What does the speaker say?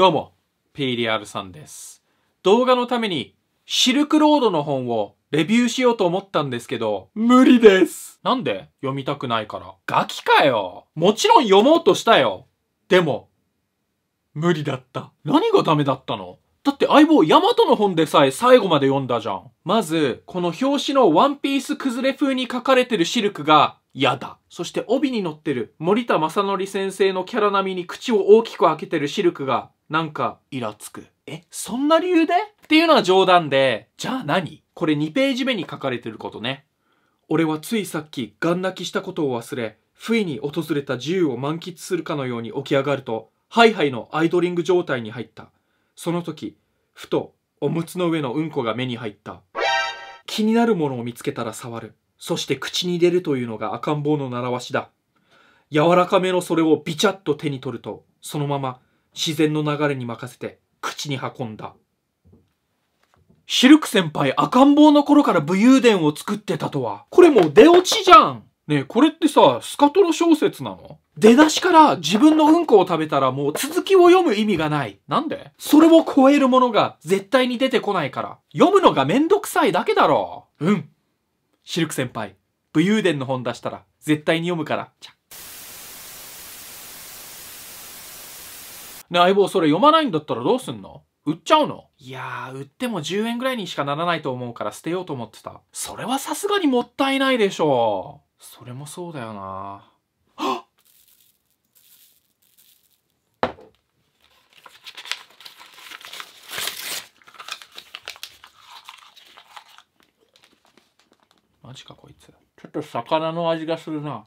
どうも、PDR さんです。動画のためにシルクロードの本をレビューしようと思ったんですけど、無理ですなんで読みたくないから。ガキかよもちろん読もうとしたよでも、無理だった。何がダメだったのだって相棒、ヤマトの本でさえ最後まで読んだじゃん。まず、この表紙のワンピース崩れ風に書かれてるシルクが嫌だ。そして帯に乗ってる森田正則先生のキャラ並みに口を大きく開けてるシルクがなんかイラつく。え、そんな理由でっていうのは冗談で、じゃあ何これ2ページ目に書かれてることね。俺はついさっきガン泣きしたことを忘れ、不意に訪れた自由を満喫するかのように起き上がると、ハイハイのアイドリング状態に入った。その時、ふとおむつの上のうんこが目に入った。気になるものを見つけたら触る。そして口に入れるというのが赤ん坊の習わしだ。柔らかめのそれをビチャッと手に取ると、そのまま自然の流れに任せて口に運んだ。シルク先輩赤ん坊の頃から武勇伝を作ってたとは。これもう出落ちじゃんねえ、これってさ、スカトロ小説なの出だしから自分のうんこを食べたらもう続きを読む意味がない。なんでそれを超えるものが絶対に出てこないから。読むのがめんどくさいだけだろ。うん。シルク先輩、武勇伝の本出したら絶対に読むから。ゃ。ね、相棒それ読まないんだったらどうすんの売っちゃうのいやー、売っても10円ぐらいにしかならないと思うから捨てようと思ってた。それはさすがにもったいないでしょう。それもそうだよなはっマジかこいつ。ちょっと魚の味がするな。